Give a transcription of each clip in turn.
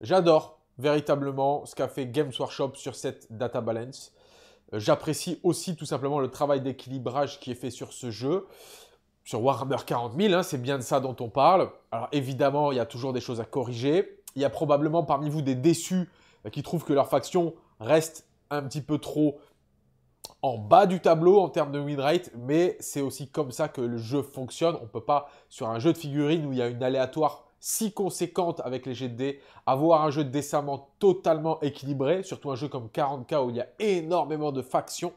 J'adore véritablement ce qu'a fait Games Workshop sur cette data balance. Euh, j'apprécie aussi tout simplement le travail d'équilibrage qui est fait sur ce jeu, sur Warhammer 40 hein, c'est bien de ça dont on parle. Alors évidemment, il y a toujours des choses à corriger. Il y a probablement parmi vous des déçus euh, qui trouvent que leur faction reste un petit peu trop en bas du tableau en termes de win rate, mais c'est aussi comme ça que le jeu fonctionne. On ne peut pas, sur un jeu de figurines où il y a une aléatoire si conséquente avec les jets de dés, avoir un jeu décemment totalement équilibré, surtout un jeu comme 40K où il y a énormément de factions.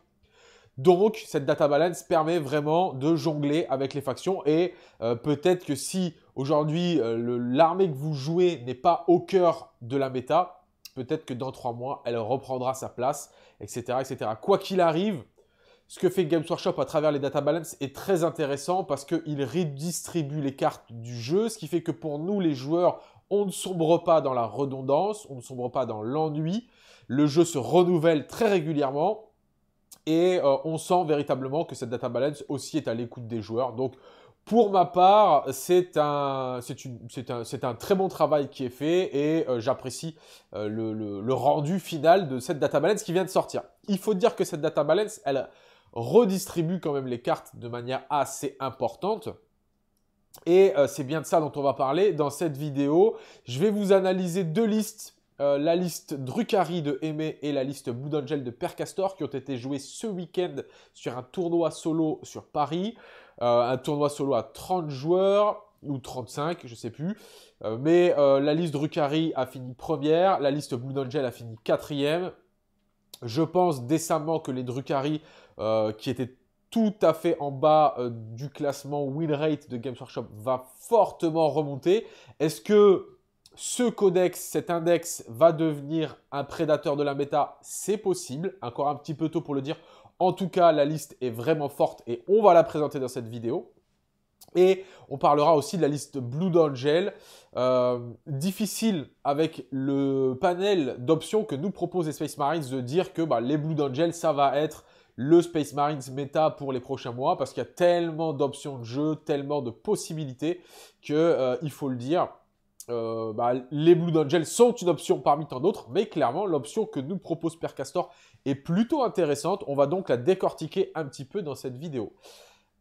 Donc, cette data balance permet vraiment de jongler avec les factions et euh, peut-être que si aujourd'hui euh, l'armée que vous jouez n'est pas au cœur de la méta, peut-être que dans trois mois, elle reprendra sa place, etc. etc. Quoi qu'il arrive, ce que fait Games Workshop à travers les data balance est très intéressant parce qu'il redistribue les cartes du jeu, ce qui fait que pour nous les joueurs, on ne sombre pas dans la redondance, on ne sombre pas dans l'ennui. Le jeu se renouvelle très régulièrement et euh, on sent véritablement que cette data balance aussi est à l'écoute des joueurs. Donc pour ma part, c'est un, un, très bon travail qui est fait et euh, j'apprécie euh, le, le, rendu final de cette data balance qui vient de sortir. Il faut dire que cette data balance, elle, redistribue quand même les cartes de manière assez importante. Et euh, c'est bien de ça dont on va parler dans cette vidéo. Je vais vous analyser deux listes. Euh, la liste Drucari de Aimé et la liste Boudangel de Percastor qui ont été jouées ce week-end sur un tournoi solo sur Paris. Euh, un tournoi solo à 30 joueurs ou 35, je sais plus. mais la liste Drucari a fini première, la liste Boudangel a fini quatrième. Je pense décemment que les Drucari euh, qui était tout à fait en bas euh, du classement win rate de Games Workshop va fortement remonter. Est-ce que ce codex, cet index va devenir un prédateur de la méta C'est possible, encore un petit peu tôt pour le dire. En tout cas, la liste est vraiment forte et on va la présenter dans cette vidéo. Et on parlera aussi de la liste Blue Angel. Euh, difficile avec le panel d'options que nous propose Space Marines de dire que bah, les Blue Angel, ça va être le Space Marines Meta pour les prochains mois parce qu'il y a tellement d'options de jeu, tellement de possibilités que euh, il faut le dire. Euh, bah, les Blue Angels sont une option parmi tant d'autres, mais clairement l'option que nous propose Percastor est plutôt intéressante. On va donc la décortiquer un petit peu dans cette vidéo.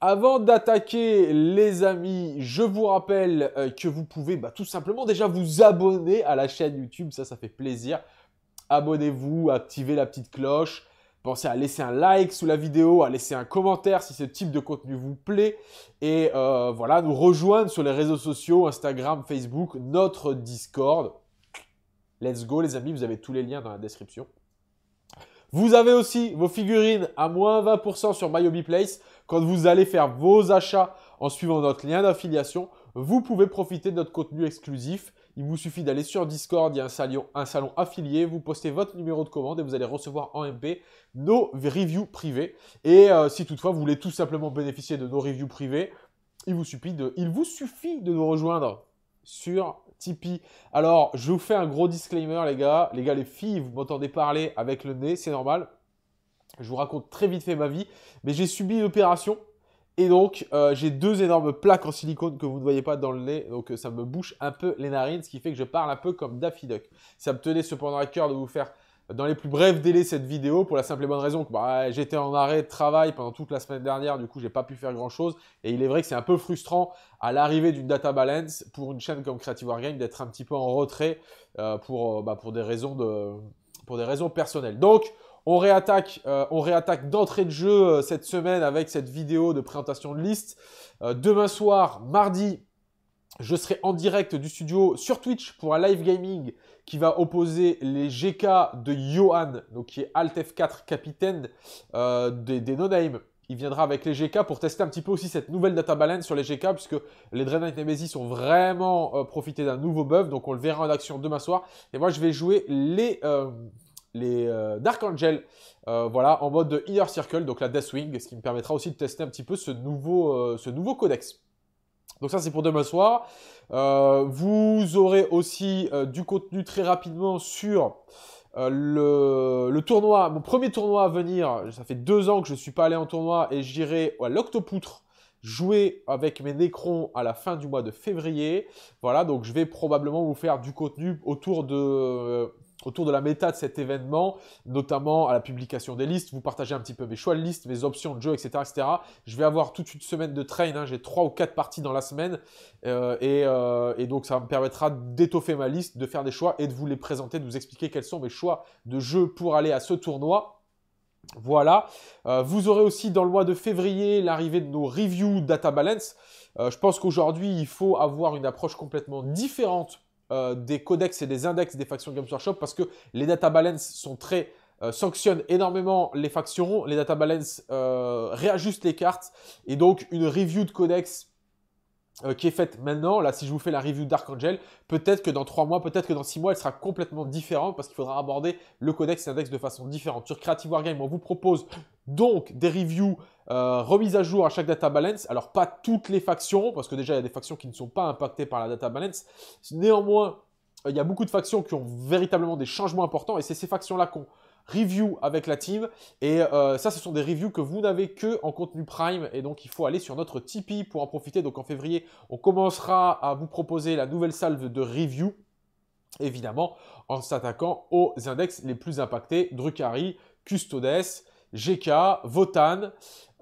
Avant d'attaquer les amis, je vous rappelle euh, que vous pouvez bah, tout simplement déjà vous abonner à la chaîne YouTube, ça ça fait plaisir. Abonnez-vous, activez la petite cloche, Pensez à laisser un like sous la vidéo, à laisser un commentaire si ce type de contenu vous plaît. Et euh, voilà, nous rejoindre sur les réseaux sociaux, Instagram, Facebook, notre Discord. Let's go les amis, vous avez tous les liens dans la description. Vous avez aussi vos figurines à moins 20% sur MyObi Quand vous allez faire vos achats en suivant notre lien d'affiliation, vous pouvez profiter de notre contenu exclusif il vous suffit d'aller sur Discord, il y a un salon, un salon, affilié, vous postez votre numéro de commande et vous allez recevoir en MP nos reviews privées. Et euh, si toutefois vous voulez tout simplement bénéficier de nos reviews privées, il vous suffit de, il vous suffit de nous rejoindre sur Tipeee. Alors, je vous fais un gros disclaimer, les gars. Les gars, les filles, vous m'entendez parler avec le nez, c'est normal. Je vous raconte très vite fait ma vie, mais j'ai subi une opération et donc, euh, j'ai deux énormes plaques en silicone que vous ne voyez pas dans le nez. Donc, euh, ça me bouche un peu les narines, ce qui fait que je parle un peu comme Daffy Duck. Ça me tenait cependant à cœur de vous faire, euh, dans les plus brefs délais, cette vidéo pour la simple et bonne raison que bah, j'étais en arrêt de travail pendant toute la semaine dernière. Du coup, j'ai pas pu faire grand-chose. Et il est vrai que c'est un peu frustrant à l'arrivée d'une data balance pour une chaîne comme Creative Wargame d'être un petit peu en retrait bah, pour, des raisons pour des raisons personnelles. Donc, on réattaque, euh, réattaque d'entrée de jeu euh, cette semaine avec cette vidéo de présentation de liste. Euh, demain soir, mardi, je serai en direct du studio sur Twitch pour un live gaming qui va opposer les GK de Johan, donc qui est Alt F4 capitaine des, des no il viendra avec les GK pour tester un petit peu aussi cette nouvelle data balance sur les GK, puisque les Draenite Nemesis ont vraiment profité d'un nouveau buff, donc on le verra en action demain soir. Et moi, je vais jouer les, les euh, Dark Angel, euh, voilà, en mode Inner Circle, donc la Deathwing, ce qui me permettra aussi de tester un petit peu ce nouveau, euh, ce nouveau codex. Donc ça c'est pour demain soir. vous aurez aussi du contenu très rapidement sur le, le, tournoi, mon premier tournoi à venir. Ça fait deux ans que je ne suis pas allé en tournoi et j'irai à l'Octopoutre jouer avec mes Necrons à la fin du mois de février. Voilà, donc je vais probablement vous faire du contenu autour de autour de la méta de cet événement, notamment à la publication des listes, vous partagez un petit peu mes choix de listes, mes options de jeu, etc., etc. Je vais avoir toute une semaine de train, hein. j'ai trois ou quatre parties dans la semaine, euh, euh, et, donc ça me permettra d'étoffer ma liste, de faire des choix et de vous les présenter, de vous expliquer quels sont mes choix de jeu pour aller à ce tournoi. Voilà. Euh, vous aurez aussi dans le mois de février l'arrivée de nos reviews Data Balance. je pense qu'aujourd'hui, il faut avoir une approche complètement différente euh, des codex et des index des factions Games Workshop parce que les data balance sont très euh, sanctionnent énormément les factions, les data balance euh, réajustent les cartes et donc une review de codex qui est faite maintenant, là si je vous fais la review angel peut-être que dans 3 mois, peut-être que dans 6 mois, elle sera complètement différente parce qu'il faudra aborder le codex et l'index de façon différente. Sur Creative Wargame, on vous propose donc des reviews euh, remises à jour à chaque data balance. Alors pas toutes les factions, parce que déjà il y a des factions qui ne sont pas impactées par la data balance. Néanmoins, euh, il y a beaucoup de factions qui ont véritablement des changements importants et c'est ces factions-là qu'on review avec la team. Et euh, ça, ce sont des reviews que vous n'avez que en contenu Prime. Et donc, il faut aller sur notre Tipeee pour en profiter. Donc, en février, on commencera à vous proposer la nouvelle salve de review. Évidemment, en s'attaquant aux index les plus impactés Drucari, Custodes, GK, Votan,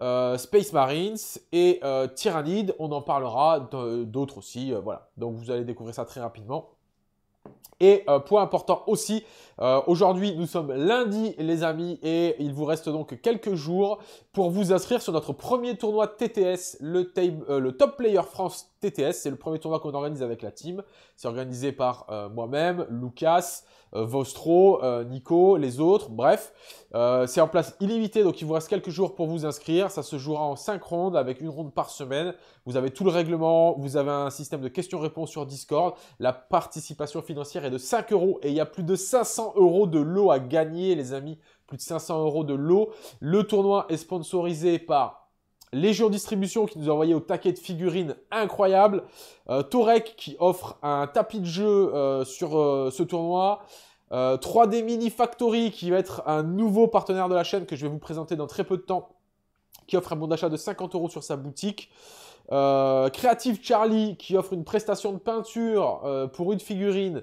euh, Space Marines et euh, Tyrannid. On en parlera d'autres aussi. voilà. Donc vous allez découvrir ça très rapidement. Et euh, point important aussi, euh, aujourd'hui nous sommes lundi les amis et il vous reste donc quelques jours pour vous inscrire sur notre premier tournoi TTS, le, euh, le Top Player France TTS. C'est le premier tournoi qu'on organise avec la team. C'est organisé par euh, moi-même, Lucas, euh, Vostro, euh, Nico, les autres, bref. c'est en place illimité, donc il vous reste quelques jours pour vous inscrire. Ça se jouera en 5 rondes, avec une ronde par semaine. Vous avez tout le règlement, vous avez un système de questions-réponses sur Discord. La participation financière est de 5 euros et il y a plus de 500 euros de lot à gagner, les amis. Plus de 500 euros de lot. Le tournoi est sponsorisé par Légion distribution qui nous a envoyé au taquet de figurines incroyables. Euh, Torek qui offre un tapis de jeu euh, sur euh, ce tournoi. 3D Mini Factory qui va être un nouveau partenaire de la chaîne que je vais vous présenter dans très peu de temps. Qui offre un bon d'achat de 50 euros sur sa boutique. Creative Charlie qui offre une prestation de peinture pour une figurine.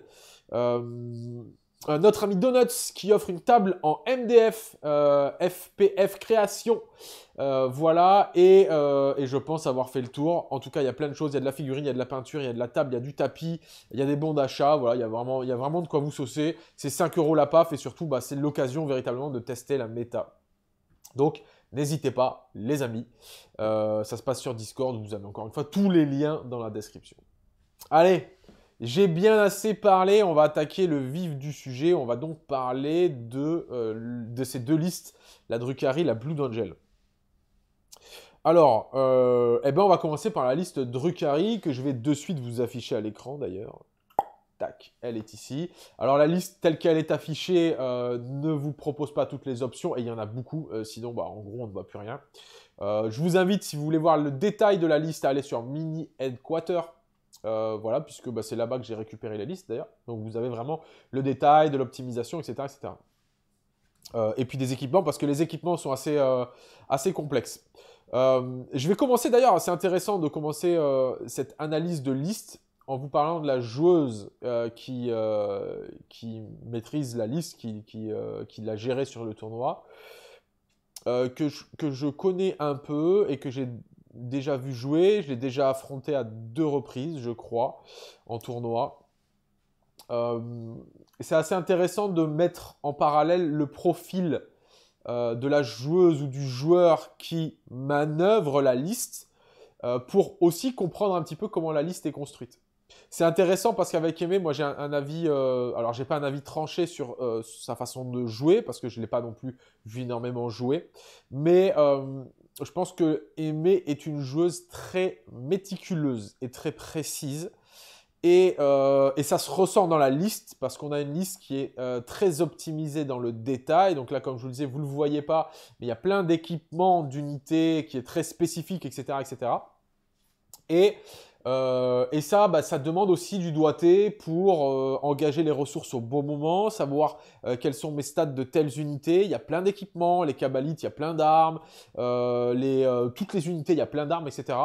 Euh, notre ami Donuts qui offre une table en MDF, FPF euh, création. Euh, voilà, et, je pense avoir fait le tour. En tout cas, il y a plein de choses. Il y a de la figurine, il y a de la peinture, il y a de la table, il y a du tapis, il y a des bons d'achat. Voilà, il y, a vraiment, de quoi vous saucer. C'est 5 euros la PAF et surtout, bah, c'est l'occasion véritablement de tester la méta. Donc, n'hésitez pas, les amis. ça se passe sur Discord. Vous avez encore une fois tous les liens dans la description. Allez, j'ai bien assez parlé, on va attaquer le vif du sujet. On va donc parler de, euh, de ces deux listes, la Drucari, la Blue Angel. Alors, euh, eh ben on va commencer par la liste Drucari que je vais de suite vous afficher à l'écran d'ailleurs. Tac, elle est ici. Alors la liste telle qu'elle est affichée euh, ne vous propose pas toutes les options et il y en a beaucoup, sinon bah, en gros on ne voit plus rien. je vous invite si vous voulez voir le détail de la liste à aller sur Mini Headquarter euh, voilà, puisque bah, c'est là-bas que j'ai récupéré la liste d'ailleurs. Donc vous avez vraiment le détail de l'optimisation, etc. etc. Euh, et puis des équipements, parce que les équipements sont assez, euh, assez complexes. je vais commencer d'ailleurs, c'est intéressant de commencer cette analyse de liste en vous parlant de la joueuse qui, qui maîtrise la liste, qui, qui, l'a gérée sur le tournoi. que, je, connais un peu et que j'ai déjà vu jouer, je l'ai déjà affronté à deux reprises, je crois, en tournoi. Euh, c'est assez intéressant de mettre en parallèle le profil euh, de la joueuse ou du joueur qui manœuvre la liste euh, pour aussi comprendre un petit peu comment la liste est construite. C'est intéressant parce qu'avec Aimé, moi j'ai un, avis, alors j'ai pas un avis tranché sur sa façon de jouer parce que je l'ai pas non plus vu énormément jouer, mais je pense que Aimée est une joueuse très méticuleuse et très précise. Euh, et, ça se ressent dans la liste parce qu'on a une liste qui est euh, très optimisée dans le détail. Donc là, comme je vous le disais, vous ne le voyez pas, mais il y a plein d'équipements, d'unités qui est très spécifique, etc., etc. Et euh, et ça, bah, ça demande aussi du doigté pour euh, engager les ressources au bon moment, savoir euh, quels sont mes stats de telles unités. Il y a plein d'équipements, les cabalites, il y a plein d'armes, les, toutes les unités, il y a plein d'armes, etc.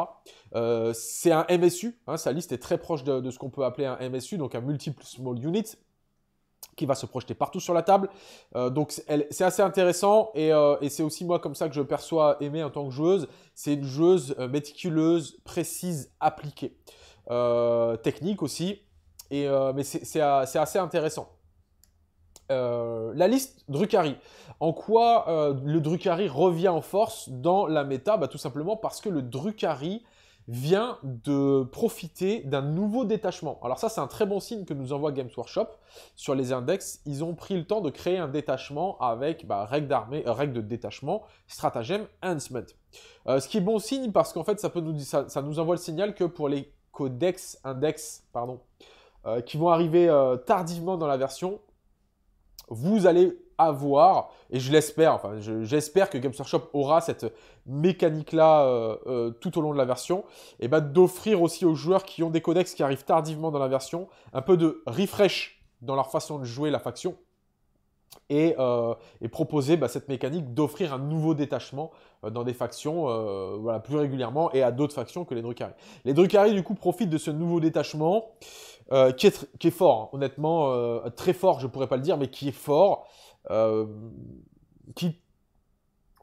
c'est un MSU, hein, sa liste est très proche de, de ce qu'on peut appeler un MSU, donc un Multiple Small Unit va se projeter partout sur la table. Euh, donc c'est assez intéressant euh, et, c'est aussi moi comme ça que je perçois aimé en tant que joueuse. C'est une joueuse euh, méticuleuse, précise, appliquée, technique aussi. Et, mais c'est assez intéressant. la liste Drucari. En quoi le Drucari revient en force dans la méta bah, Tout simplement parce que le Drucari vient de profiter d'un nouveau détachement. Alors ça, c'est un très bon signe que nous envoie Games Workshop sur les index. Ils ont pris le temps de créer un détachement avec bah, règles règle d'armée, euh, règle de détachement, stratagème, enhancement. Euh, ce qui est bon signe parce qu'en fait, ça, peut nous, ça, nous envoie le signal que pour les codex, index, pardon, euh, qui vont arriver tardivement dans la version, vous allez avoir, Et je l'espère, enfin, j'espère que Games Workshop aura cette mécanique-là euh, euh, tout au long de la version. Et bah, d'offrir aussi aux joueurs qui ont des codex qui arrivent tardivement dans la version un peu de refresh dans leur façon de jouer la faction. Et, euh, proposer bah, cette mécanique d'offrir un nouveau détachement dans des factions voilà, plus régulièrement et à d'autres factions que les Drukhari. Les Drukhari, du coup, profitent de ce nouveau détachement euh, qui, est fort, hein. honnêtement, euh, très fort, je pourrais pas le dire, mais qui est fort, euh, qui,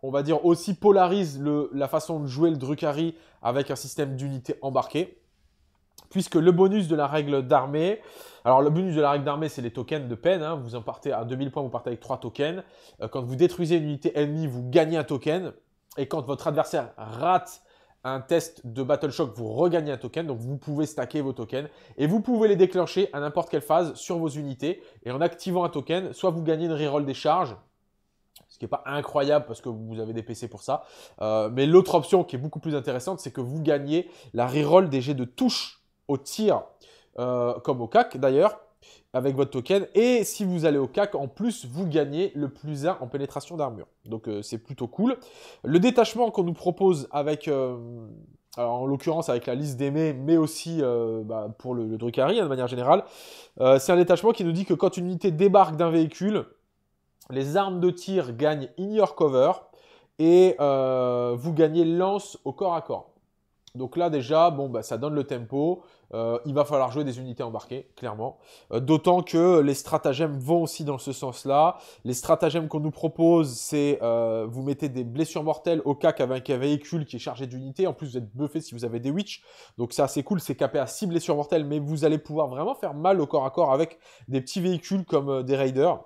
on va dire, aussi polarise la façon de jouer le Drucari avec un système d'unité embarqué. Puisque le bonus de la règle d'armée, alors le bonus de la règle d'armée, c'est les tokens de peine. Hein. vous en partez à 2000 points, vous partez avec 3 tokens. quand vous détruisez une unité ennemie, vous gagnez un token. Et quand votre adversaire rate un test de Battle Shock, vous regagnez un token. Donc vous pouvez stacker vos tokens et vous pouvez les déclencher à n'importe quelle phase sur vos unités. Et en activant un token, soit vous gagnez une reroll des charges, ce qui n'est pas incroyable parce que vous avez des PC pour ça. Euh, mais l'autre option qui est beaucoup plus intéressante, c'est que vous gagnez la reroll des jets de touche au tir, euh, comme au CAC d'ailleurs avec votre token. Et si vous allez au CAC, en plus, vous gagnez le plus 1 en pénétration d'armure. Donc euh, c'est plutôt cool. Le détachement qu'on nous propose avec... Euh, en l'occurrence avec la liste d'aimés, mais aussi euh, bah, pour le, le Drucari, de manière générale, c'est un détachement qui nous dit que quand une unité débarque d'un véhicule, les armes de tir gagnent in your cover et vous gagnez lance au corps à corps. Donc là déjà, bon, bah, ça donne le tempo. Euh, il va falloir jouer des unités embarquées, clairement. Euh, d'autant que les stratagèmes vont aussi dans ce sens-là. Les stratagèmes qu'on nous propose, c'est euh, vous mettez des blessures mortelles au cac avec un véhicule qui est chargé d'unités. En plus, vous êtes buffé si vous avez des witch. Donc c'est assez cool, c'est capé à 6 blessures mortelles, mais vous allez pouvoir vraiment faire mal au corps à corps avec des petits véhicules comme des raiders.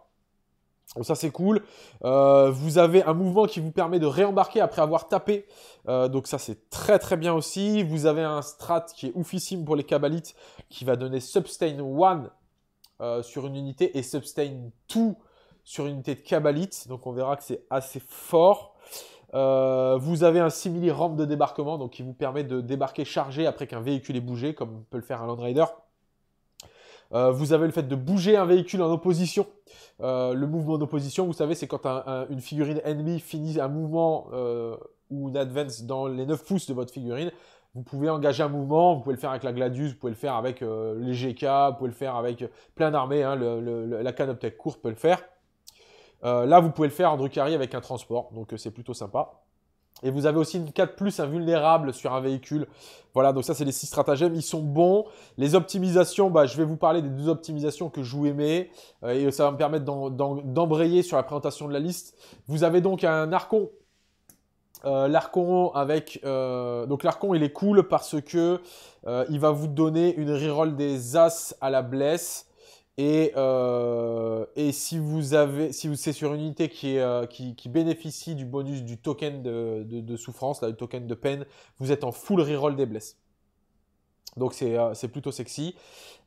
Donc ça c'est cool. Euh, vous avez un mouvement qui vous permet de réembarquer après avoir tapé. Euh, donc ça c'est très très bien aussi. Vous avez un strat qui est oufissime pour les cabalites qui va donner Substain 1 euh, sur une unité et Substain 2 sur une unité de cabalite. Donc on verra que c'est assez fort. vous avez un simili rampe de débarquement donc qui vous permet de débarquer chargé après qu'un véhicule ait bougé comme peut le faire un Land Raider. Euh, vous avez le fait de bouger un véhicule en opposition. Euh, le mouvement d'opposition, vous savez, c'est quand une figurine ennemie finit un mouvement euh, ou une advance dans les 9 pouces de votre figurine. Vous pouvez engager un mouvement, vous pouvez le faire avec la Gladius, vous pouvez le faire avec les GK, vous pouvez le faire avec plein d'armées, hein, la canoptech court peut le faire. là, vous pouvez le faire en Drucari avec un transport, donc c'est plutôt sympa. Et vous avez aussi une 4 plus invulnérable sur un véhicule. Voilà, donc ça, c'est les 6 stratagèmes. Ils sont bons. Les optimisations, bah, je vais vous parler des deux optimisations que je vous aimais. Euh, et ça va me permettre d'embrayer sur la présentation de la liste. Vous avez donc un archon. Euh, l'arcon avec euh, donc l'arcon il est cool parce que euh, il va vous donner une reroll des as à la blesse euh, et, si vous avez, si c'est sur une unité euh, qui, qui, bénéficie du bonus du token de, souffrance, là, du token de peine, vous êtes en full reroll des blesses. Donc c'est euh, plutôt sexy.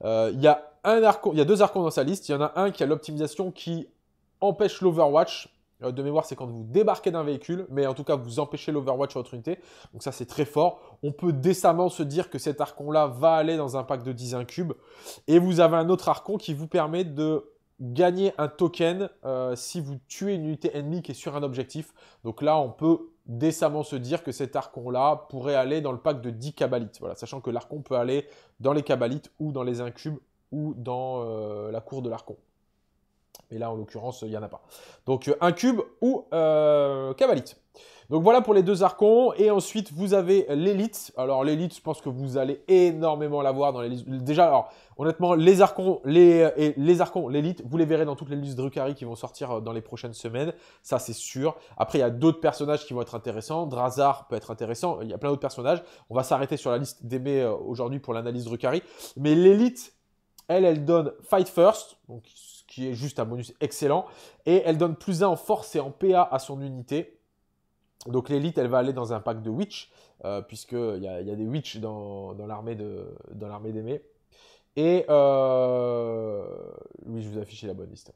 Il y a y a deux archons dans sa liste. Il y en a un qui a l'optimisation qui empêche l'Overwatch euh, de mémoire, c'est quand vous débarquez d'un véhicule, mais en tout cas, vous empêchez l'overwatch sur votre unité. Donc ça, c'est très fort. On peut décemment se dire que cet arcon-là va aller dans un pack de 10 incubes. Et vous avez un autre arcon qui vous permet de gagner un token euh, si vous tuez une unité ennemie qui est sur un objectif. Donc là, on peut décemment se dire que cet arcon-là pourrait aller dans le pack de 10 cabalites. Voilà, sachant que l'arcon peut aller dans les cabalites ou dans les incubes ou dans euh, la cour de l'arcon. Mais là, en l'occurrence, il n'y en a pas. Donc, euh, un cube ou euh, cavalite. Donc voilà pour les deux archons. Et ensuite, vous avez l'élite. Alors l'élite, je pense que vous allez énormément la voir dans les listes. Déjà, alors honnêtement, les archons, les, euh, et les l'élite, vous les verrez dans toutes les listes Drukhari qui vont sortir dans les prochaines semaines. Ça, c'est sûr. Après, il y a d'autres personnages qui vont être intéressants. Drazar peut être intéressant. Il y a plein d'autres personnages. On va s'arrêter sur la liste d'Aimé aujourd'hui pour l'analyse Drukhari. Mais l'élite, elle, elle donne Fight First. Donc qui est juste un bonus excellent. Et elle donne plus 1 en force et en PA à son unité. Donc l'élite, elle va aller dans un pack de witch, euh, puisque il y, a des witch dans, dans l'armée d'Aimé. Et euh, oui, je vous affiche la bonne liste.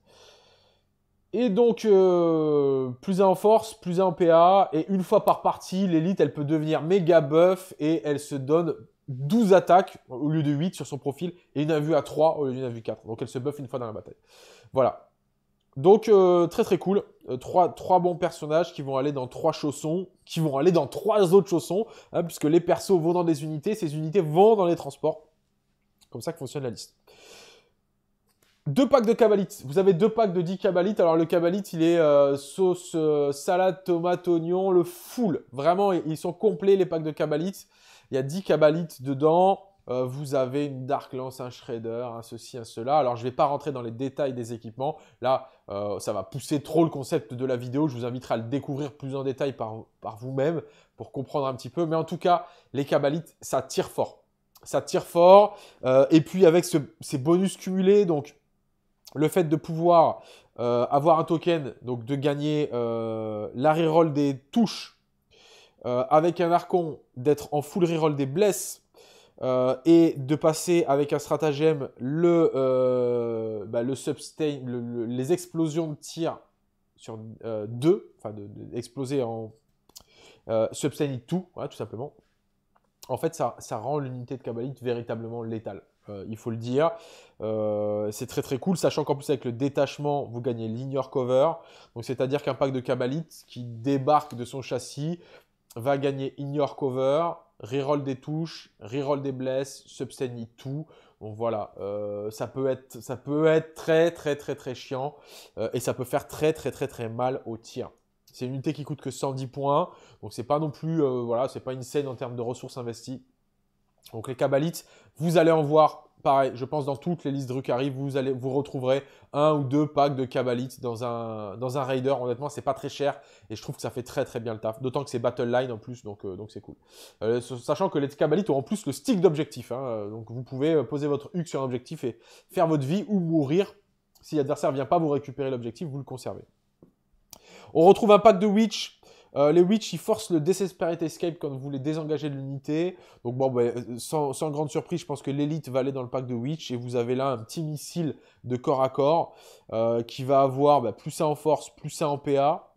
Et donc, euh, plus 1 en force, plus 1 en PA, et une fois par partie, l'élite, elle peut devenir méga buff, et elle se donne 12 attaques au lieu de 8 sur son profil et une vue à 3 au lieu d'une à vue 4. Donc elle se buff une fois dans la bataille. Voilà. Donc euh, très très cool. Euh, trois, bons personnages qui vont aller dans trois chaussons, qui vont aller dans trois autres chaussons, hein, puisque les persos vont dans des unités, ces unités vont dans les transports. Comme ça que fonctionne la liste. Deux packs de cabalites. Vous avez deux packs de 10 cabalites. Alors le cabalite, il est euh, sauce, salade, tomate, oignon, le full. Vraiment, ils sont complets les packs de cabalites. Il y a 10 cabalites dedans. Euh, vous avez une Dark Lance, un Shredder, un ceci, un cela. Alors, je ne vais pas rentrer dans les détails des équipements. Là, euh, ça va pousser trop le concept de la vidéo. Je vous inviterai à le découvrir plus en détail par, vous-même pour comprendre un petit peu. Mais en tout cas, les cabalites, ça tire fort. Ça tire fort. Euh, et puis, avec ces bonus cumulés, donc le fait de pouvoir avoir un token, donc de gagner larrière reroll des touches euh, avec un Archon d'être en full reroll des blesses euh, et de passer avec un stratagème le, euh, bah, le, sustain, les explosions de tir sur deux, enfin d'exploser de, en sustain tout, hein, tout simplement. En fait, ça, rend l'unité de Kabalite véritablement létale. il faut le dire. c'est très très cool, sachant qu'en plus avec le détachement, vous gagnez l'ignore cover. Donc c'est-à-dire qu'un pack de Kabalite qui débarque de son châssis va gagner ignore cover, reroll des touches, reroll des blesses, substanny tout. Donc voilà, euh, ça, peut être, ça peut être très très très très chiant euh, et ça peut faire très très très très mal au tir. C'est une unité qui coûte que 110 points, donc c'est pas non plus, euh, voilà, c'est pas une scène en termes de ressources investies. Donc les cabalites, vous allez en voir pareil, je pense dans toutes les listes Drucari, vous, allez, vous retrouverez un ou deux packs de Kabalites dans un, dans un Raider. Honnêtement, c'est pas très cher et je trouve que ça fait très très bien le taf. D'autant que c'est Battle Line en plus, donc euh, donc c'est cool. Euh, sachant que les Kabalites ont en plus le stick d'objectif. Hein, euh, donc vous pouvez poser votre HUC sur un objectif et faire votre vie ou mourir. Si l'adversaire ne vient pas vous récupérer l'objectif, vous le conservez. On retrouve un pack de Witch euh, les Witch, ils forcent le Desesperate Escape quand vous les désengager de l'unité. Donc bon, ben, euh, sans, grande surprise, je pense que l'élite va aller dans le pack de Witch. Et vous avez là un petit missile de corps à corps euh, qui va avoir ben, plus 1 en force, plus 1 en PA.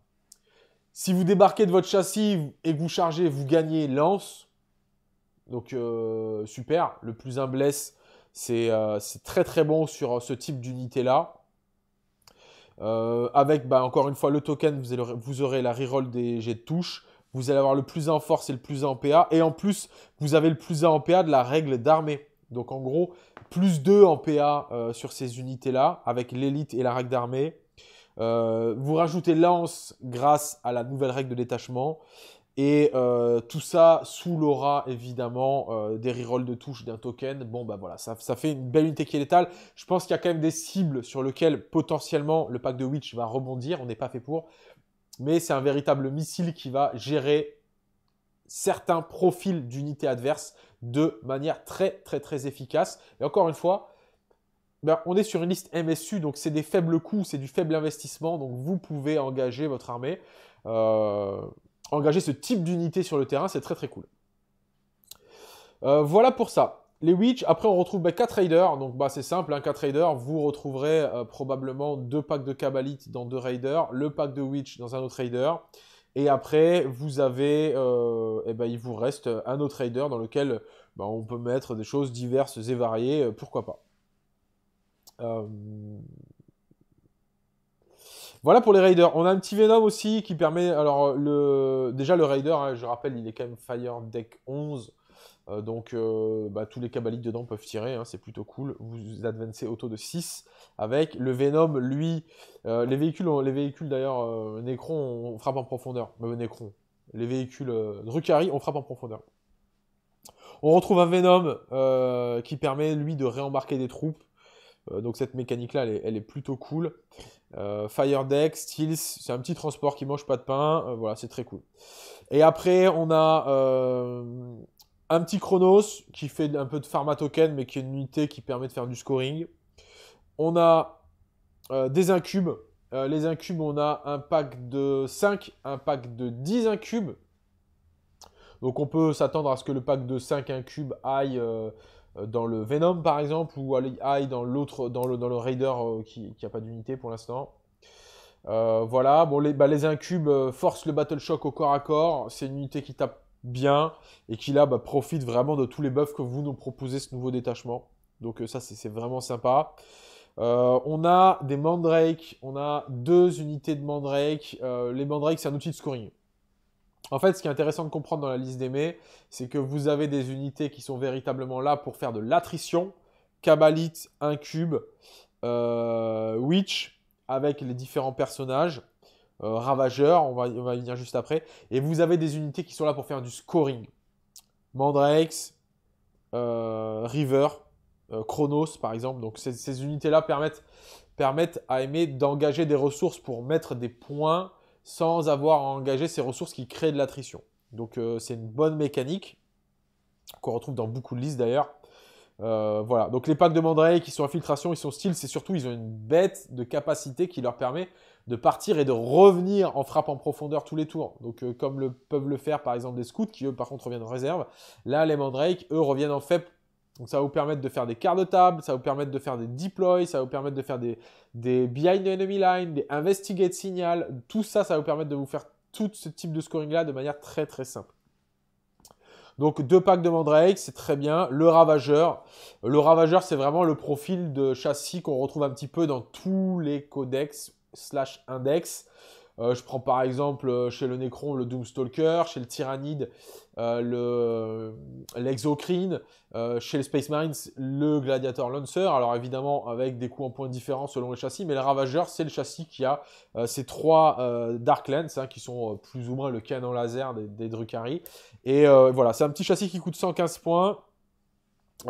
Si vous débarquez de votre châssis et que vous chargez, vous gagnez lance. Donc super, le plus 1 bless, c'est très très bon sur ce type d'unité là. Euh, avec, bah, encore une fois, le token, vous, aurez, la reroll des jets de touche. Vous allez avoir le plus 1 en force et le plus 1 en PA. Et en plus, vous avez le plus 1 en PA de la règle d'armée. Donc en gros, plus 2 en PA euh, sur ces unités-là, avec l'élite et la règle d'armée. Euh, vous rajoutez lance grâce à la nouvelle règle de détachement. Et euh, tout ça sous l'aura, évidemment, euh, des rerolls de touche d'un token. Bon, bah voilà, ça, fait une belle unité qui est létale. Je pense qu'il y a quand même des cibles sur lesquelles potentiellement le pack de Witch va rebondir. On n'est pas fait pour. Mais c'est un véritable missile qui va gérer certains profils d'unités adverses de manière très, très, très efficace. Et encore une fois, ben, on est sur une liste MSU, donc c'est des faibles coûts, c'est du faible investissement, donc vous pouvez engager votre armée. Euh, engager ce type d'unité sur le terrain, c'est très très cool. Euh, voilà pour ça. Les Witch, après on retrouve 4 bah, raiders, donc bah, c'est simple, 4 hein, raiders, vous retrouverez euh, probablement deux packs de kabalites dans deux raiders, le pack de Witch dans un autre raider, et après vous avez, et euh, eh ben, il vous reste un autre raider dans lequel bah, on peut mettre des choses diverses et variées, pourquoi pas. Voilà pour les Raiders. On a un petit Venom aussi qui permet. Alors, euh, le, déjà, le Raider, hein, je rappelle, il est quand même Fire Deck 11. Euh, donc, euh, bah, tous les cabaliques dedans peuvent tirer. Hein, c'est plutôt cool. Vous advancez auto de 6 avec. Le Venom, lui. les véhicules, les véhicules d'ailleurs, Necron, on frappe en profondeur. Necron. Les véhicules Drucari, on frappe en profondeur. On retrouve un Venom qui permet, lui, de réembarquer des troupes. donc, cette mécanique-là, elle, est plutôt cool. Euh, Fire Deck, Steels, c'est un petit transport qui mange pas de pain. Euh, voilà, c'est très cool. Et après, on a euh, un petit Chronos qui fait un peu de pharma token, mais qui est une unité qui permet de faire du scoring. On a des incubes. les incubes, on a un pack de 5, un pack de 10 incubes. Donc on peut s'attendre à ce que le pack de 5 incubes aille euh, dans le Venom par exemple, ou AI dans l'autre, dans le, dans le Raider euh, qui n'a pas d'unité pour l'instant. Euh, voilà, bon, les, bah, les incubes forcent le Battle Shock au corps à corps. C'est une unité qui tape bien et qui là bah, profite vraiment de tous les buffs que vous nous proposez ce nouveau détachement. Donc ça, c'est vraiment sympa. on a des Mandrakes, on a deux unités de Mandrake. les Mandrakes, c'est un outil de scoring. En fait, ce qui est intéressant de comprendre dans la liste des c'est que vous avez des unités qui sont véritablement là pour faire de l'attrition. Kabalit, Incube, euh, Witch, avec les différents personnages. Euh, Ravageur, on va, on y venir juste après. Et vous avez des unités qui sont là pour faire du scoring. Mandrakes, euh, River, Chronos par exemple. Donc ces, unités-là permettent, permettent à aimer d'engager des ressources pour mettre des points sans avoir engagé engager ces ressources qui créent de l'attrition. Donc euh, c'est une bonne mécanique qu'on retrouve dans beaucoup de listes d'ailleurs. Euh, voilà, donc les packs de Mandrake, qui sont infiltration, ils sont stylés. c'est surtout ils ont une bête de capacité qui leur permet de partir et de revenir en frappe en profondeur tous les tours. Donc euh, comme le, peuvent le faire par exemple des scouts qui eux par contre reviennent en réserve, là les Mandrake eux reviennent en faible donc ça va vous permettre de faire des quarts de table, ça va vous permettre de faire des deploys, ça va vous permettre de faire des, des behind the enemy line, des investigate signal. Tout ça, ça va vous permettre de vous faire tout ce type de scoring-là de manière très très simple. Donc deux packs de Mandrake, c'est très bien. Le Ravageur, le Ravageur c'est vraiment le profil de châssis qu'on retrouve un petit peu dans tous les codex slash index. Euh, je prends par exemple euh, chez le Necron le Doomstalker, chez le Tyrannide euh, l'Exocrine, chez le Space Marines le Gladiator Lancer. Alors évidemment avec des coups en points différents selon les châssis, mais le Ravageur c'est le châssis qui a ces trois Darklands hein, qui sont plus ou moins le canon laser des, des Et voilà, c'est un petit châssis qui coûte 115 points.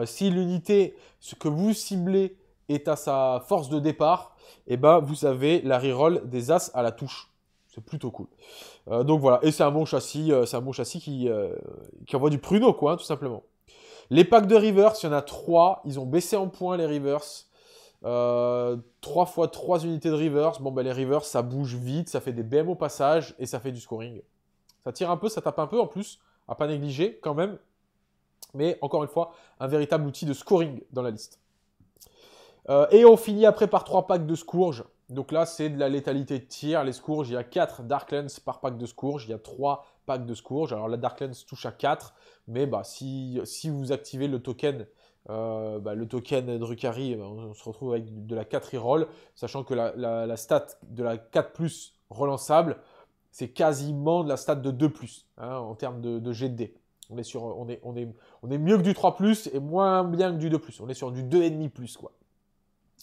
si l'unité que vous ciblez est à sa force de départ, eh ben, vous avez la reroll des As à la touche c'est plutôt cool. Euh, donc voilà, et c'est un bon châssis, euh, c'est un bon châssis qui, euh, envoie du pruneau, quoi, hein, tout simplement. Les packs de reverse, il y en a trois. ils ont baissé en points les reverse. Trois fois trois unités de reverse. Bon, ben les reverse, ça bouge vite, ça fait des BM au passage et ça fait du scoring. Ça tire un peu, ça tape un peu en plus, à pas négliger quand même. Mais encore une fois, un véritable outil de scoring dans la liste. et on finit après par trois packs de scourge. Donc là, c'est de la létalité de tir. Les scourges, il y a 4 Darklands par pack de scourges. Il y a 3 packs de scourges. Alors la Darklands touche à 4. Mais bah, si, si vous activez le token euh, bah, le token eh ben, on se retrouve avec de la 4 reroll. roll sachant que la, stat de la 4 relançable, c'est quasiment de la stat de 2 hein, en termes de, de GD. On est, on, est, on, est, mieux que du 3 et moins bien que du 2 On est sur du 2,5 plus quoi.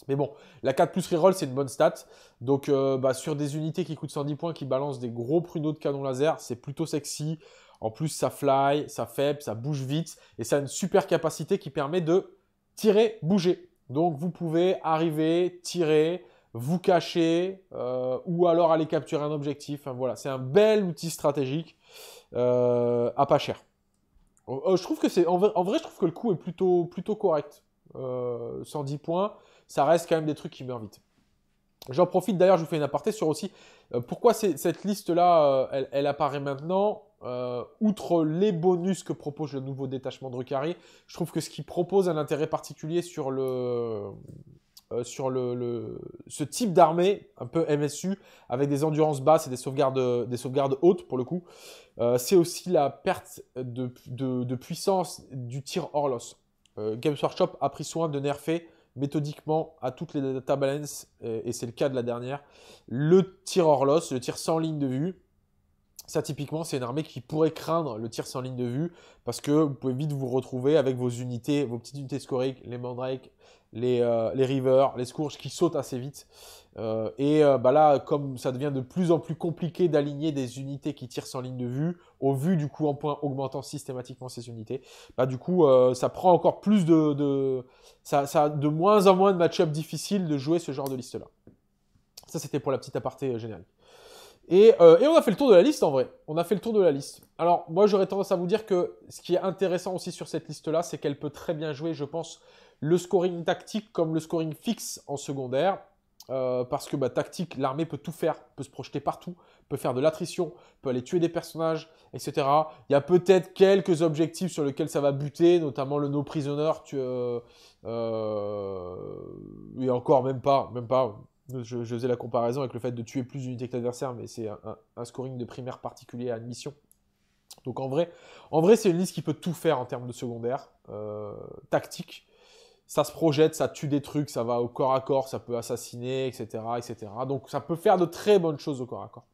Mais bon, la 4 plus reroll, c'est une bonne stat. Donc, euh, bah, sur des unités qui coûtent 110 points, qui balancent des gros pruneaux de canon laser, c'est plutôt sexy. En plus, ça fly, ça faible, ça bouge vite. Et ça a une super capacité qui permet de tirer, bouger. Donc, vous pouvez arriver, tirer, vous cacher, euh, ou alors aller capturer un objectif. voilà, c'est un bel outil stratégique euh, à pas cher. je trouve que c'est en, vrai, je trouve que le coût est plutôt, plutôt correct. 110 points ça reste quand même des trucs qui meurent vite. J'en profite d'ailleurs, je vous fais une aparté sur aussi euh, pourquoi cette liste-là, euh, elle, apparaît maintenant. Euh, outre les bonus que propose le nouveau détachement de Rukari, je trouve que ce qui propose un intérêt particulier sur le, sur le, ce type d'armée, un peu MSU, avec des endurances basses et des sauvegardes, des sauvegardes hautes pour le coup, c'est aussi la perte de, de, puissance du tir hors loss. Games Workshop a pris soin de nerfer méthodiquement à toutes les data balances, euh, et c'est le cas de la dernière, le tir hors loss, le tir sans ligne de vue. Ça, typiquement, c'est une armée qui pourrait craindre le tir sans ligne de vue parce que vous pouvez vite vous retrouver avec vos unités, vos petites unités scoriques, les mandrakes, les, euh, les rivers, les scourges qui sautent assez vite euh, et euh, bah là, comme ça devient de plus en plus compliqué d'aligner des unités qui tirent sans ligne de vue, au vu du coup en point augmentant systématiquement ces unités, bah du coup, euh, ça prend encore plus de, de ça, de moins en moins de match-up difficile de jouer ce genre de liste-là. Ça, c'était pour la petite aparté générale. Et, et, on a fait le tour de la liste en vrai. On a fait le tour de la liste. Alors moi, j'aurais tendance à vous dire que ce qui est intéressant aussi sur cette liste-là, c'est qu'elle peut très bien jouer, je pense, le scoring tactique comme le scoring fixe en secondaire euh, parce que bah, tactique, l'armée peut tout faire, peut se projeter partout, peut faire de l'attrition, peut aller tuer des personnages, etc. Il y a peut-être quelques objectifs sur lesquels ça va buter, notamment le no prisoner, tu, euh, euh, et encore même pas, même pas. Je, faisais la comparaison avec le fait de tuer plus d'unités que l'adversaire, mais c'est un, un, scoring de primaire particulier à une mission. Donc en vrai, en vrai c'est une liste qui peut tout faire en termes de secondaire, tactique ça se projette, ça tue des trucs, ça va au corps à corps, ça peut assassiner, etc., Donc ça peut faire de très bonnes choses au corps à corps.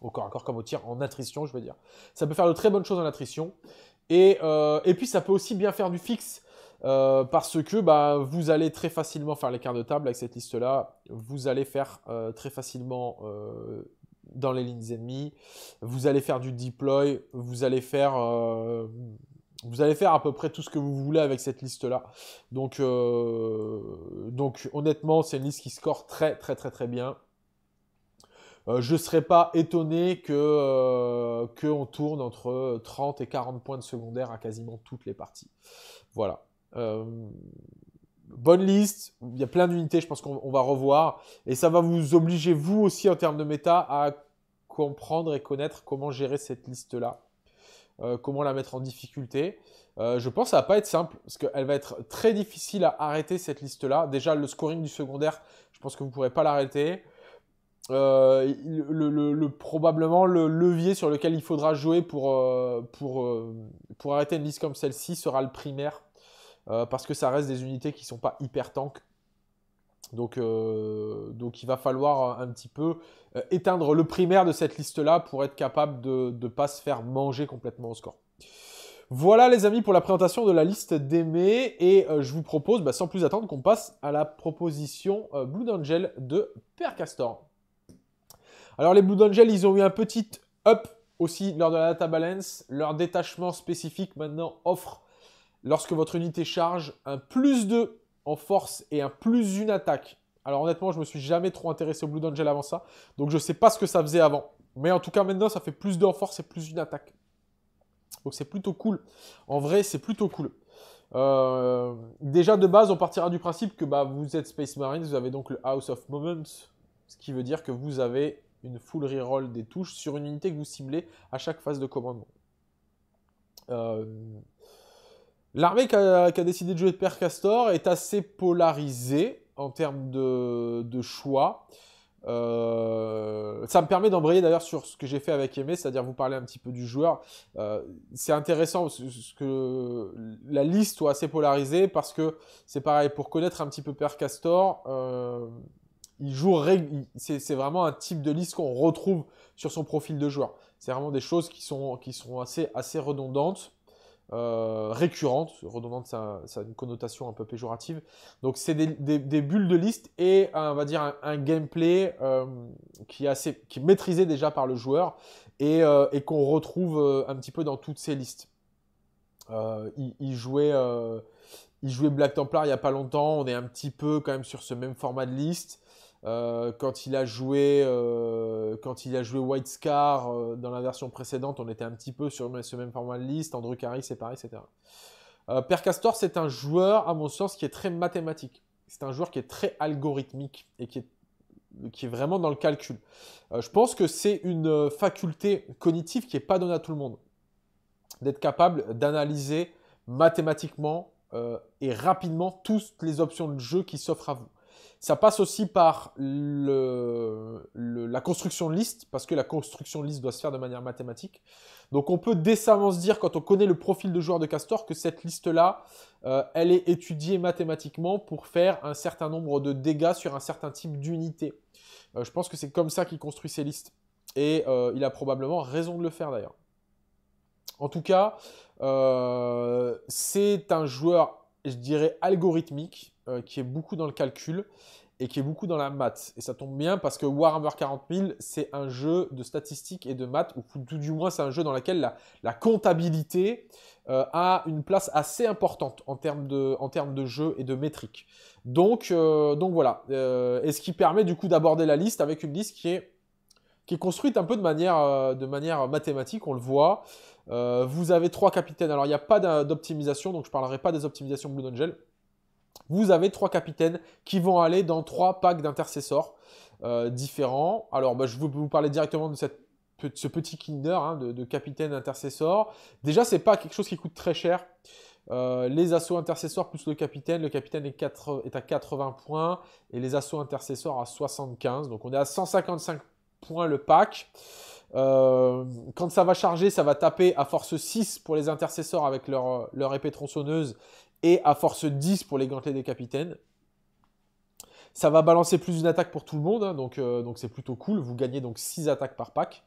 Au corps à corps comme au tir, en attrition, je veux dire. Ça peut faire de très bonnes choses en attrition. Et, euh, puis ça peut aussi bien faire du fixe. Euh, parce que bah, vous allez très facilement faire les cartes de table avec cette liste-là. Vous allez faire euh, très facilement dans les lignes ennemies. Vous allez faire du deploy. Vous allez faire vous allez faire à peu près tout ce que vous voulez avec cette liste-là. Donc, euh, donc honnêtement, c'est une liste qui score très très très très bien. Euh, je ne serais pas étonné que euh, que qu'on tourne entre 30 et 40 points de secondaire à quasiment toutes les parties. Voilà. bonne liste. Il y a plein d'unités, je pense qu'on va revoir. Et ça va vous obliger, vous aussi, en termes de méta, à comprendre et connaître comment gérer cette liste-là. Euh, comment la mettre en difficulté. Euh, je pense que ça va pas être simple, parce qu'elle va être très difficile à arrêter cette liste-là. Déjà, le scoring du secondaire, je pense que vous ne pourrez pas l'arrêter. Euh, le, probablement le levier sur lequel il faudra jouer pour, pour, pour arrêter une liste comme celle-ci sera le primaire, parce que ça reste des unités qui ne sont pas hyper tanks. Donc, euh, donc il va falloir euh, un petit peu euh, éteindre le primaire de cette liste-là pour être capable de ne pas se faire manger complètement au score. Voilà les amis pour la présentation de la liste d'Aimé et je vous propose bah, sans plus attendre qu'on passe à la proposition Blue Angel de Père Castor. Alors les Blue Angel, ils ont eu un petit up aussi lors de la data balance. Leur détachement spécifique maintenant offre lorsque votre unité charge un plus 2 en force et un plus une attaque. Alors honnêtement, je me suis jamais trop intéressé au Blue Angel avant ça, donc je sais pas ce que ça faisait avant. Mais en tout cas, maintenant, ça fait plus de en force et plus une attaque. Donc c'est plutôt cool. En vrai, c'est plutôt cool. Euh, déjà de base, on partira du principe que bah, vous êtes Space Marines, vous avez donc le House of Moments, ce qui veut dire que vous avez une full reroll des touches sur une unité que vous ciblez à chaque phase de commandement. Euh, L'armée qui a, décidé de jouer Père Castor est assez polarisée en termes de, choix. Euh, ça me permet d'embrayer d'ailleurs sur ce que j'ai fait avec Aimé, c'est-à-dire vous parler un petit peu du joueur. Euh, c'est intéressant que la liste soit assez polarisée parce que c'est pareil, pour connaître un petit peu Père Castor, euh, il joue c'est vraiment un type de liste qu'on retrouve sur son profil de joueur. C'est vraiment des choses qui sont, assez redondantes récurrente, euh, récurrentes. Redondante, ça, a une connotation un peu péjorative. Donc c'est des, bulles de liste et on va dire un, gameplay euh, qui, est assez, qui maîtrisé déjà par le joueur et, euh, qu'on retrouve un petit peu dans toutes ces listes. il, jouait, il jouait Black Templar il n'y a pas longtemps, on est un petit peu quand même sur ce même format de liste. Euh, quand, il a joué, euh, quand il a joué White Scar euh, dans la version précédente, on était un petit peu sur ce même format de liste. Andrew Carey, c'est pareil, etc. Per Castor, c'est un joueur, à mon sens, qui est très mathématique. C'est un joueur qui est très algorithmique et qui est, qui est vraiment dans le calcul. je pense que c'est une faculté cognitive qui n'est pas donnée à tout le monde. D'être capable d'analyser mathématiquement et rapidement toutes les options de jeu qui s'offrent à vous. Ça passe aussi par la construction de liste, parce que la construction de liste doit se faire de manière mathématique. Donc on peut décemment se dire, quand on connaît le profil de joueur de Castor, que cette liste-là, euh, elle est étudiée mathématiquement pour faire un certain nombre de dégâts sur un certain type d'unité. Euh, je pense que c'est comme ça qu'il construit ses listes. Et euh, il a probablement raison de le faire d'ailleurs. En tout cas, c'est un joueur, je dirais, algorithmique euh, qui est beaucoup dans le calcul et qui est beaucoup dans la maths. Et ça tombe bien parce que Warhammer 40000 c'est un jeu de statistiques et de maths, ou tout du moins c'est un jeu dans lequel la, comptabilité euh, a une place assez importante en termes de, en termes de jeu et de métrique. Donc, euh, donc voilà. et ce qui permet du coup d'aborder la liste avec une liste qui est, qui est construite un peu de manière, de manière mathématique, on le voit. vous avez trois capitaines. Alors il n'y a pas d'optimisation, donc je ne parlerai pas des optimisations Blue Angel vous avez trois capitaines qui vont aller dans trois packs d'intercesseurs euh, différents. Alors, bah, je vais vous parler directement de ce petit Kinder hein, de, de, capitaine intercesseur. Déjà, n'est pas quelque chose qui coûte très cher. Euh, les assauts intercesseurs plus le capitaine. Le capitaine est, à 80 points et les assauts intercesseurs à 75. Donc on est à 155 points le pack. Euh, quand ça va charger, ça va taper à force 6 pour les intercesseurs avec leur, leur épée tronçonneuse et à force 10 pour les gantelets des capitaines. Ça va balancer plus d'une attaque pour tout le monde, hein. euh, donc c'est plutôt cool. Vous gagnez donc 6 attaques par pack.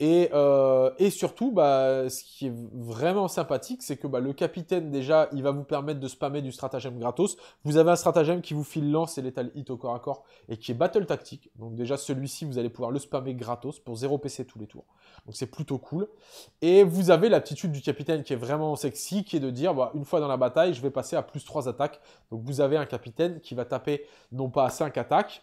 Euh, et, surtout, bah, ce qui est vraiment sympathique, c'est que bah, le capitaine, déjà, il va vous permettre de spammer du stratagème gratos. Vous avez un stratagème qui vous file lance et l'étal hit au corps à corps et qui est battle tactique. Donc, déjà, celui-ci, vous allez pouvoir le spammer gratos pour 0 PC tous les tours. Donc, c'est plutôt cool. Et vous avez l'aptitude du capitaine qui est vraiment sexy, qui est de dire bah, une fois dans la bataille, je vais passer à plus 3 attaques. Donc, vous avez un capitaine qui va taper non pas à 5 attaques,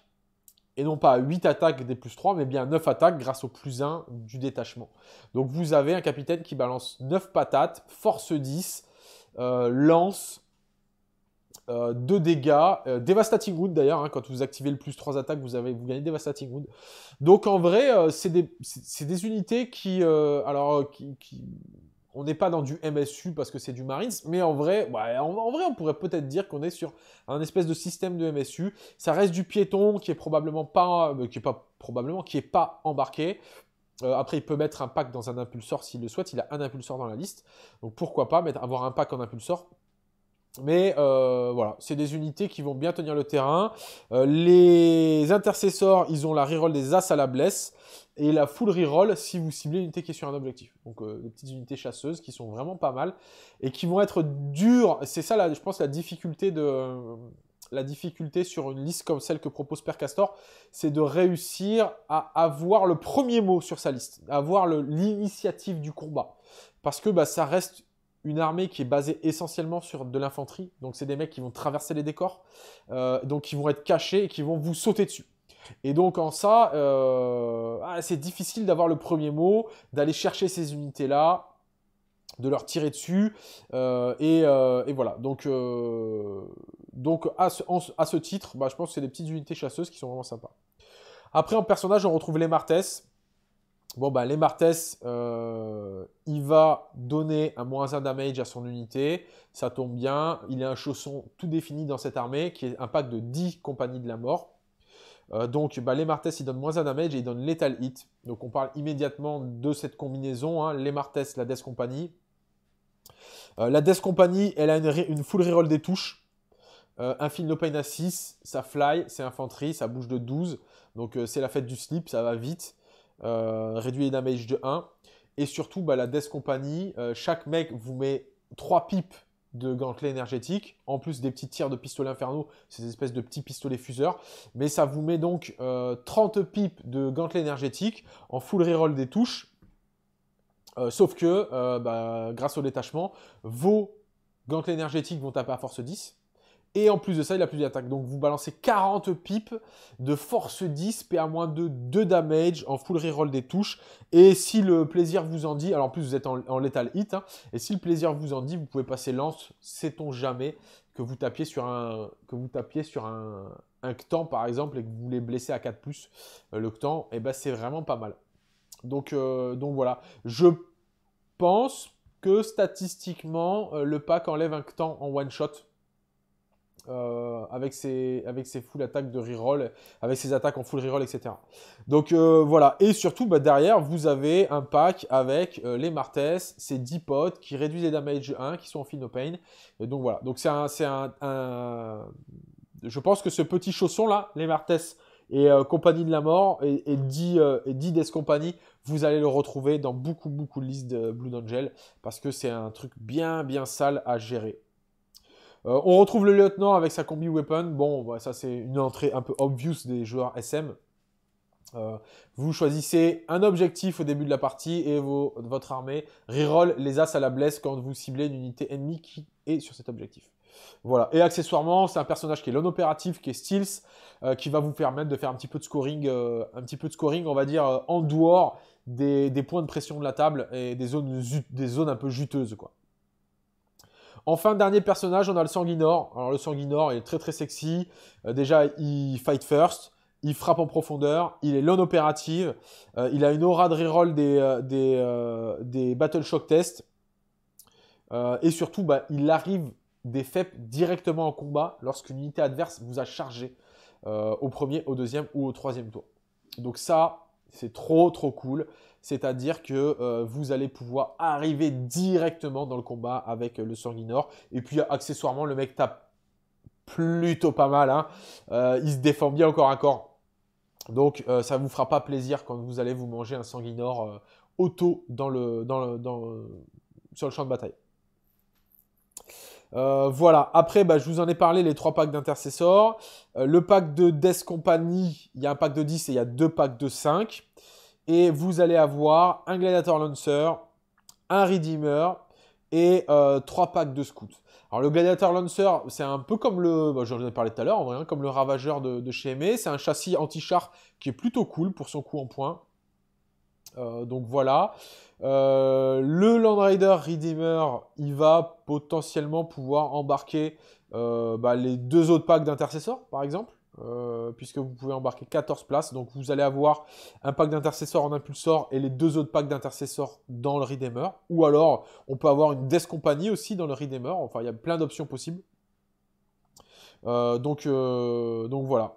et non pas 8 attaques des plus 3, mais bien 9 attaques grâce au plus 1 du détachement. Donc vous avez un capitaine qui balance 9 patates, force 10, euh, lance 2 euh, dégâts, euh, Devastating Wood d'ailleurs, hein, quand vous activez le plus 3 attaques, vous, avez, vous gagnez Devastating Wood. Donc en vrai, c'est des, unités qui... alors, qui on n'est pas dans du MSU parce que c'est du Marines, mais en vrai, bah, en, vrai, on pourrait peut-être dire qu'on est sur un espèce de système de MSU. Ça reste du piéton qui est probablement pas, euh, qui est pas probablement, qui est pas embarqué. Euh, après, il peut mettre un pack dans un impulsor s'il le souhaite. Il a un impulsor dans la liste, donc pourquoi pas mettre, avoir un pack en impulsor mais euh, voilà, c'est des unités qui vont bien tenir le terrain. Euh, les intercesseurs, ils ont la reroll des As à la blesse et la full reroll si vous ciblez une unité qui est sur un objectif. Donc euh, des petites unités chasseuses qui sont vraiment pas mal et qui vont être dures. C'est ça, je pense, la difficulté de la difficulté sur une liste comme celle que propose Castor. c'est de réussir à avoir le premier mot sur sa liste, avoir l'initiative du combat. Parce que bah, ça reste une armée qui est basée essentiellement sur de l'infanterie. Donc c'est des mecs qui vont traverser les décors, euh, donc qui vont être cachés et qui vont vous sauter dessus. Et donc en ça, euh, ah, c'est difficile d'avoir le premier mot, d'aller chercher ces unités-là, de leur tirer dessus. Euh, et, voilà, donc, donc à, ce, à ce titre, bah, je pense que c'est des petites unités chasseuses qui sont vraiment sympas. Après en personnage, on retrouve les Martes Bon, bah, les Martes, euh, il va donner un moins 1 damage à son unité. Ça tombe bien. Il a un chausson tout défini dans cette armée qui est un pack de 10 compagnies de la mort. Euh, donc, bah, les Martes, il donne moins un damage et il donne Lethal Hit. Donc, on parle immédiatement de cette combinaison. Hein. les Martes, la Death Company. Euh, la Death Company, elle a une, full reroll des touches. un film pain à 6, ça fly, c'est infanterie, ça bouge de 12. Donc, c'est la fête du slip, ça va vite. Euh, réduit les damages de 1. Et surtout, bah, la Death Company, euh, chaque mec vous met 3 pipes de gantelet énergétique, en plus des petits tirs de pistolet infernaux, ces espèces de petits pistolets fuseurs, mais ça vous met donc 30 euh, pipes de gantelet énergétique en full reroll des touches, sauf que bah, grâce au détachement, vos gantelets énergétiques vont taper à force 10, et en plus de ça, il a plus d'attaque. Donc vous balancez 40 pipes de force 10, PA-2, 2 damage en full reroll des touches. Et si le plaisir vous en dit, alors en plus vous êtes en, lethal hit, hein, et si le plaisir vous en dit, vous pouvez passer lance, sait-on jamais, que vous tapiez sur un, que vous tapiez sur un, un Ctan par exemple et que vous voulez blesser à 4 plus euh, le Ctan, et eh ben c'est vraiment pas mal. Donc, euh, donc voilà, je pense que statistiquement, euh, le pack enlève un Ctan en one shot euh, avec, ses, avec ses full attaques de reroll, avec ses attaques en full reroll, etc. Donc euh, voilà, et surtout bah, derrière, vous avez un pack avec euh, les martes ces 10 potes qui réduisent les damage 1, qui sont en feel no pain. Et donc voilà, donc c'est un, un, Je pense que ce petit chausson-là, les martes et Compagnie de la Mort et, et 10, Death Company, vous allez le retrouver dans beaucoup, beaucoup de listes de Blue Angel, parce que c'est un truc bien, bien sale à gérer. Euh, on retrouve le lieutenant avec sa combi weapon. Bon, ça c'est une entrée un peu obvious des joueurs SM. Euh, vous choisissez un objectif au début de la partie et votre armée reroll les as à la blesse quand vous ciblez une unité ennemie qui est sur cet objectif. Voilà. Et accessoirement, c'est un personnage qui est non opératif, qui est stills, euh, qui va vous permettre de faire un petit peu de scoring, un petit peu de scoring, on va dire, en dehors des, points de pression de la table et des zones, des zones un peu juteuses, quoi. Enfin, dernier personnage, on a le sanguinor. Alors, le sanguinor est très très sexy. Euh, déjà, il fight first. Il frappe en profondeur, il est non opérative, euh, il a une aura de reroll des, euh, des, des Battle Shock Test. et surtout, bah, il arrive des FEP directement en combat lorsqu'une unité adverse vous a chargé au premier, au deuxième ou au troisième tour. Donc ça, c'est trop trop cool c'est-à-dire que euh, vous allez pouvoir arriver directement dans le combat avec euh, le Sanguinor, et puis accessoirement le mec tape plutôt pas mal, hein. euh, il se défend bien encore à corps. Donc ça ne vous fera pas plaisir quand vous allez vous manger un Sanguinor auto dans le, sur le champ de bataille. voilà, après, bah, je vous en ai parlé, les trois packs d'intercesseurs. le pack de Death Company, il y a un pack de 10 et il y a deux packs de 5. Et vous allez avoir un Gladiator Lancer, un Redeemer et euh, trois packs de scouts. Alors le Gladiator Lancer, c'est un peu comme le, bah, j'en ai parlé tout à l'heure, hein, comme le Ravageur de, chez M. C'est un châssis anti-char qui est plutôt cool pour son coup en points. Euh, donc voilà. Euh, le Landrider Raider Redeemer, il va potentiellement pouvoir embarquer bah, les deux autres packs d'intercesseurs, par exemple. Euh, puisque vous pouvez embarquer 14 places. Donc vous allez avoir un pack d'intercesseurs en impulsor et les deux autres packs d'intercesseurs dans le Redeemer. Ou alors on peut avoir une Death Company aussi dans le Redeemer. Enfin, il y a plein d'options possibles. Euh, donc, euh, donc voilà.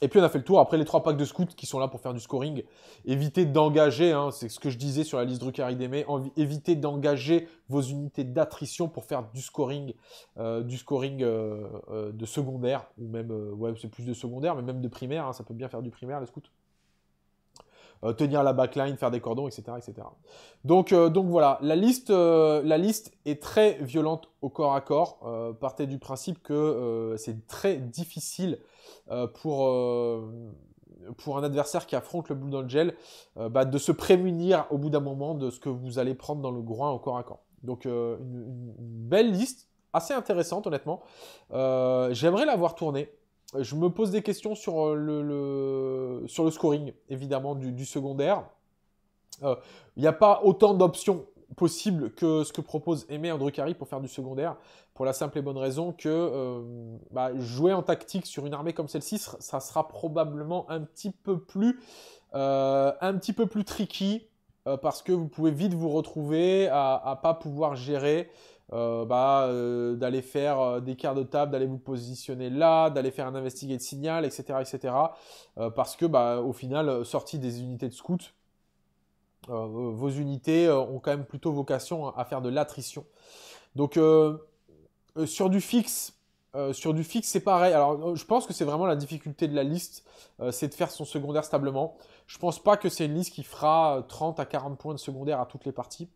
Et puis on a fait le tour. Après les trois packs de scouts qui sont là pour faire du scoring, évitez d'engager, hein, c'est ce que je disais sur la liste Drucker IDM, évitez d'engager vos unités d'attrition pour faire du scoring, euh, du scoring euh, euh, de secondaire ou même, ouais, c'est plus de secondaire, mais même de primaire. Hein, ça peut bien faire du primaire les scouts. Euh, tenir la backline, faire des cordons, etc. etc. Donc, euh, donc voilà, la liste, euh, la liste est très violente au corps à corps. partez du principe que c'est très difficile pour, pour un adversaire qui affronte le Blue Angel bah, de se prémunir au bout d'un moment de ce que vous allez prendre dans le groin au corps à corps. Donc une, belle liste assez intéressante honnêtement. J'aimerais l'avoir tournée je me pose des questions sur euh, le, sur le scoring, évidemment, du, secondaire. Il euh, n'y a pas autant d'options possibles que ce que propose Aimé Andrucari pour faire du secondaire, pour la simple et bonne raison que euh, bah, jouer en tactique sur une armée comme celle-ci, ça sera probablement un petit peu plus, un petit peu plus tricky, parce que vous pouvez vite vous retrouver à ne pas pouvoir gérer euh, bah, euh, d'aller faire euh, des quarts de table, d'aller vous positionner là, d'aller faire un de signal, etc. etc. parce que bah, au final, sortie des unités de scout, vos unités ont quand même plutôt vocation à faire de l'attrition. Donc sur du fixe, euh, sur du fixe, c'est pareil. Alors, euh, je pense que c'est vraiment la difficulté de la liste, euh, c'est de faire son secondaire stablement. Je pense pas que c'est une liste qui fera 30 à 40 points de secondaire à toutes les parties.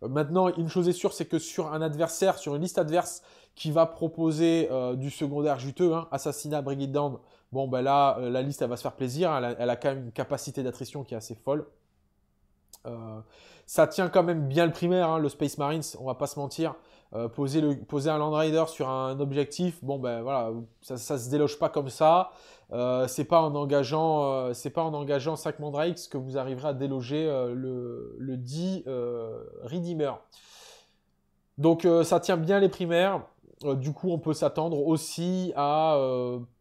maintenant, une chose est sûre, c'est que sur un adversaire, sur une liste adverse qui va proposer du secondaire juteux, hein, assassinat, Brigitte down, bon, ben là, la liste, elle va se faire plaisir. elle, a, quand même une capacité d'attrition qui est assez folle. ça tient quand même bien le primaire, hein, le Space Marines, on va pas se mentir. Euh, poser, un Land sur un objectif, bon ben voilà, ça, se déloge pas comme ça. Euh, c'est pas en engageant, euh, c'est pas en engageant 5 Mandrakes que vous arriverez à déloger le, dit Redeemer. Donc ça tient bien les primaires. du coup, on peut s'attendre aussi à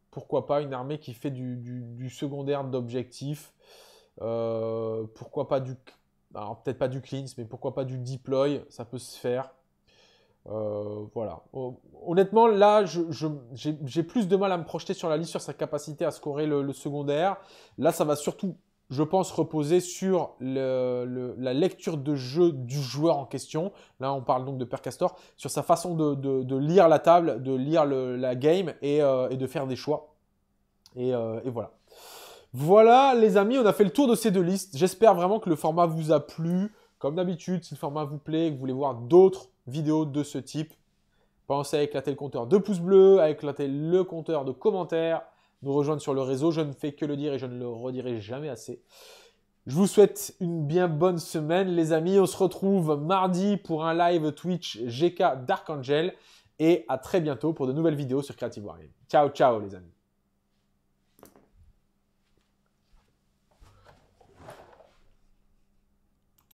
pourquoi pas une armée qui fait du, secondaire d'objectif. pourquoi pas du alors peut-être pas du cleanse, mais pourquoi pas du deploy, ça peut se faire. Euh, voilà. Honnêtement, là, j'ai plus de mal à me projeter sur la liste, sur sa capacité à scorer le, secondaire. Là, ça va surtout, je pense, reposer sur la lecture de jeu du joueur en question. Là, on parle donc de Percastor, sur sa façon de, lire la table, de lire la game euh, et, de faire des choix. Euh, et, voilà. Voilà les amis, on a fait le tour de ces deux listes. J'espère vraiment que le format vous a plu. Comme d'habitude, si le format vous plaît, que vous voulez voir d'autres vidéo de ce type. Pensez à éclater le compteur de pouces bleus, à éclater le compteur de commentaires, nous rejoindre sur le réseau. Je ne fais que le dire et je ne le redirai jamais assez. Je vous souhaite une bien bonne semaine, les amis. On se retrouve mardi pour un live Twitch GK Dark Angel et à très bientôt pour de nouvelles vidéos sur Creative Warrior. Ciao, ciao, les amis.